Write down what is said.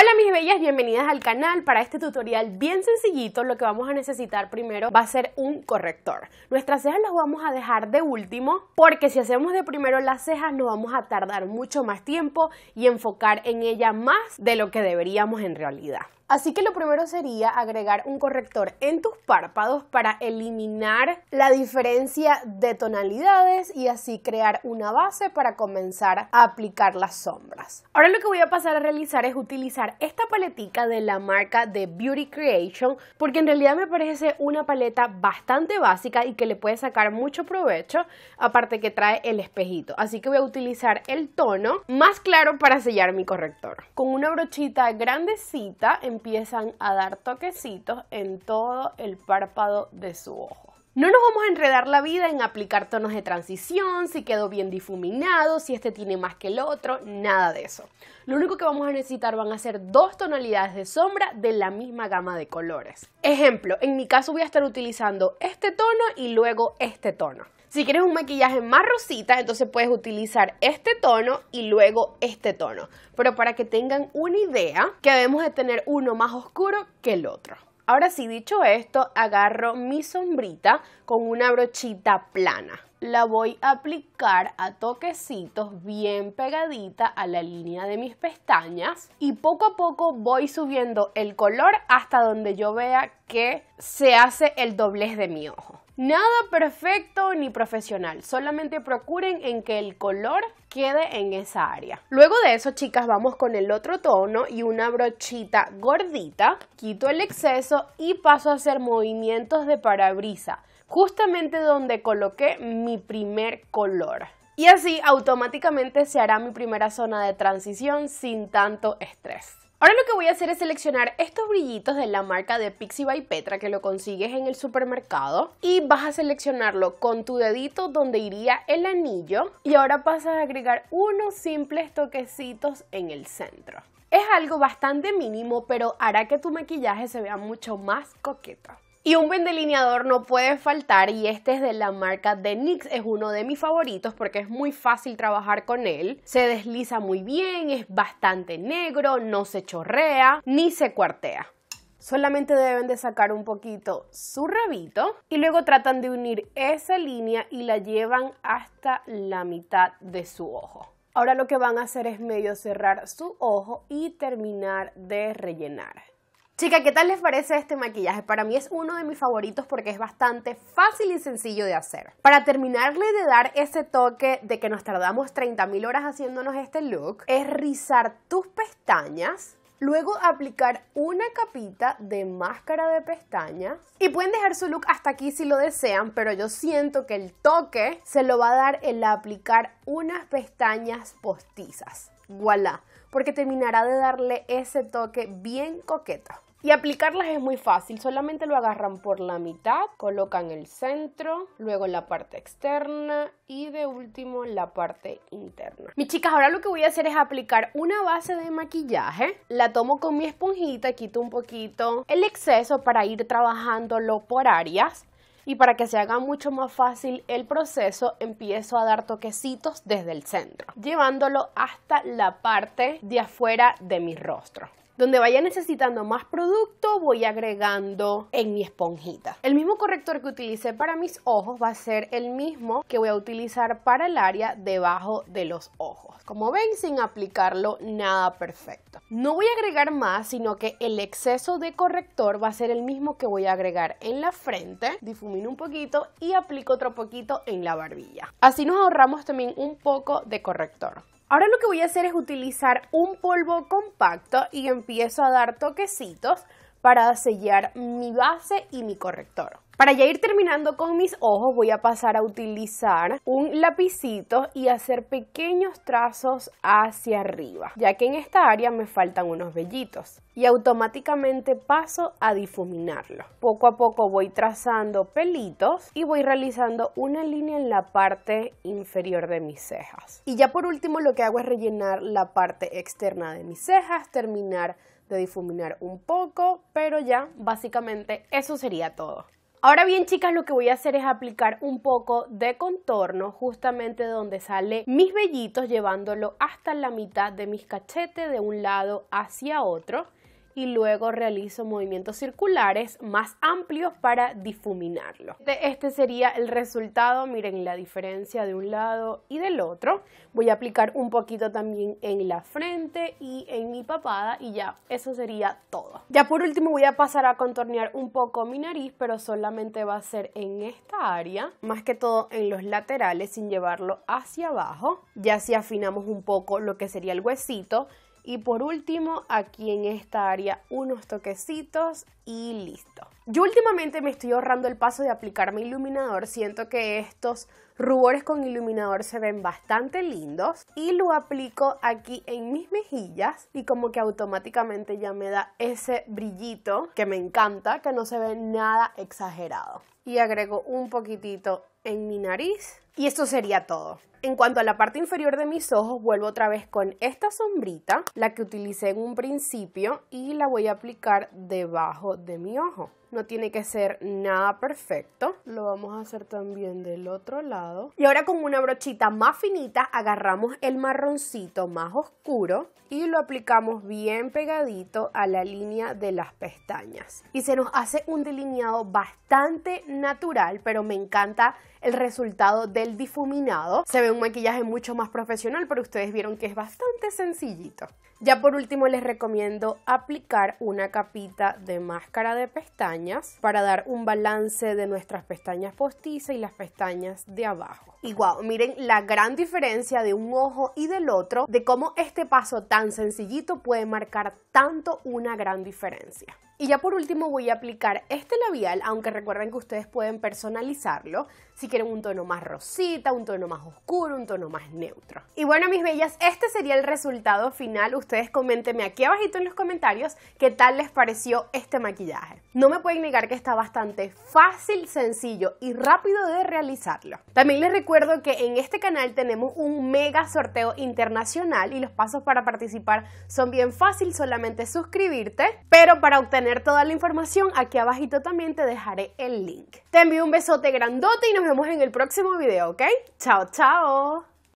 Hola mis bellas, bienvenidas al canal. Para este tutorial bien sencillito lo que vamos a necesitar primero va a ser un corrector. Nuestras cejas las vamos a dejar de último porque si hacemos de primero las cejas nos vamos a tardar mucho más tiempo y enfocar en ella más de lo que deberíamos en realidad. Así que lo primero sería agregar un corrector en tus párpados para eliminar la diferencia de tonalidades y así crear una base para comenzar a aplicar las sombras. Ahora lo que voy a pasar a realizar es utilizar esta paletica de la marca de Beauty Creation porque en realidad me parece una paleta bastante básica y que le puede sacar mucho provecho aparte que trae el espejito. Así que voy a utilizar el tono más claro para sellar mi corrector. Con una brochita grandecita en empiezan a dar toquecitos en todo el párpado de su ojo. No nos vamos a enredar la vida en aplicar tonos de transición, si quedó bien difuminado, si este tiene más que el otro, nada de eso. Lo único que vamos a necesitar van a ser dos tonalidades de sombra de la misma gama de colores. Ejemplo, en mi caso voy a estar utilizando este tono y luego este tono. Si quieres un maquillaje más rosita, entonces puedes utilizar este tono y luego este tono. Pero para que tengan una idea, que debemos de tener uno más oscuro que el otro. Ahora sí, dicho esto, agarro mi sombrita con una brochita plana. La voy a aplicar a toquecitos bien pegadita a la línea de mis pestañas y poco a poco voy subiendo el color hasta donde yo vea que se hace el doblez de mi ojo. Nada perfecto ni profesional, solamente procuren en que el color quede en esa área. Luego de eso, chicas, vamos con el otro tono y una brochita gordita. Quito el exceso y paso a hacer movimientos de parabrisa, justamente donde coloqué mi primer color. Y así automáticamente se hará mi primera zona de transición sin tanto estrés. Ahora lo que voy a hacer es seleccionar estos brillitos de la marca de Pixie by Petra que lo consigues en el supermercado y vas a seleccionarlo con tu dedito donde iría el anillo y ahora pasas a agregar unos simples toquecitos en el centro. Es algo bastante mínimo pero hará que tu maquillaje se vea mucho más coqueto. Y un buen delineador no puede faltar y este es de la marca de NYX, es uno de mis favoritos porque es muy fácil trabajar con él, se desliza muy bien, es bastante negro, no se chorrea ni se cuartea. Solamente deben de sacar un poquito su rabito y luego tratan de unir esa línea y la llevan hasta la mitad de su ojo. Ahora lo que van a hacer es medio cerrar su ojo y terminar de rellenar. Chica, ¿qué tal les parece este maquillaje? Para mí es uno de mis favoritos porque es bastante fácil y sencillo de hacer. Para terminarle de dar ese toque de que nos tardamos 30.000 horas haciéndonos este look, es rizar tus pestañas Luego aplicar una capita de máscara de pestañas. Y pueden dejar su look hasta aquí si lo desean, pero yo siento que el toque se lo va a dar el aplicar unas pestañas postizas. Voilà, porque terminará de darle ese toque bien coqueto. Y aplicarlas es muy fácil, solamente lo agarran por la mitad, colocan el centro, luego la parte externa y de último la parte interna. Mis chicas, ahora lo que voy a hacer es aplicar una base de maquillaje, la tomo con mi esponjita, quito un poquito el exceso para ir trabajándolo por áreas. Y para que se haga mucho más fácil el proceso, empiezo a dar toquecitos desde el centro, llevándolo hasta la parte de afuera de mi rostro. Donde vaya necesitando más producto, voy agregando en mi esponjita. El mismo corrector que utilicé para mis ojos va a ser el mismo que voy a utilizar para el área debajo de los ojos. Como ven, sin aplicarlo nada perfecto. No voy a agregar más, sino que el exceso de corrector va a ser el mismo que voy a agregar en la frente. Difumino un poquito y aplico otro poquito en la barbilla. Así nos ahorramos también un poco de corrector. Ahora lo que voy a hacer es utilizar un polvo compacto y empiezo a dar toquecitos para sellar mi base y mi corrector. Para ya ir terminando con mis ojos voy a pasar a utilizar un lapicito y hacer pequeños trazos hacia arriba, ya que en esta área me faltan unos vellitos. Y automáticamente paso a difuminarlo. Poco a poco voy trazando pelitos y voy realizando una línea en la parte inferior de mis cejas. Y ya por último lo que hago es rellenar la parte externa de mis cejas, terminar de difuminar un poco, pero ya básicamente eso sería todo. Ahora bien, chicas, lo que voy a hacer es aplicar un poco de contorno justamente donde sale mis vellitos, llevándolo hasta la mitad de mis cachetes de un lado hacia otro y luego realizo movimientos circulares más amplios para difuminarlo. Este, este sería el resultado, miren la diferencia de un lado y del otro. Voy a aplicar un poquito también en la frente y en mi papada y ya, eso sería todo. Ya por último voy a pasar a contornear un poco mi nariz, pero solamente va a ser en esta área, más que todo en los laterales sin llevarlo hacia abajo. Ya si afinamos un poco lo que sería el huesito, y por último, aquí en esta área unos toquecitos y listo. Yo últimamente me estoy ahorrando el paso de aplicar mi iluminador. Siento que estos rubores con iluminador se ven bastante lindos. Y lo aplico aquí en mis mejillas y como que automáticamente ya me da ese brillito que me encanta, que no se ve nada exagerado. Y agrego un poquitito en mi nariz. Y esto sería todo. En cuanto a la parte inferior de mis ojos, vuelvo otra vez con esta sombrita, la que utilicé en un principio, y la voy a aplicar debajo de mi ojo. No tiene que ser nada perfecto. Lo vamos a hacer también del otro lado. Y ahora con una brochita más finita agarramos el marroncito más oscuro y lo aplicamos bien pegadito a la línea de las pestañas. Y se nos hace un delineado bastante natural, pero me encanta el resultado del difuminado. Se ve un maquillaje mucho más profesional, pero ustedes vieron que es bastante sencillito. Ya por último les recomiendo aplicar una capita de máscara de pestañas para dar un balance de nuestras pestañas postizas y las pestañas de abajo. Y miren la gran diferencia de un ojo y del otro, de cómo este paso tan sencillito puede marcar tanto una gran diferencia. Y ya por último voy a aplicar este labial, aunque recuerden que ustedes pueden personalizarlo si quieren un tono más rosita, un tono más oscuro, un tono más neutro. Y bueno, mis bellas, este sería el resultado final ustedes coméntenme aquí abajito en los comentarios qué tal les pareció este maquillaje. No me pueden negar que está bastante fácil, sencillo y rápido de realizarlo. También les recuerdo que en este canal tenemos un mega sorteo internacional y los pasos para participar son bien fácil, solamente suscribirte, pero para obtener toda la información aquí abajito también te dejaré el link. Te envío un besote grandote y nos vemos en el próximo video, ¿ok? Chao, chao.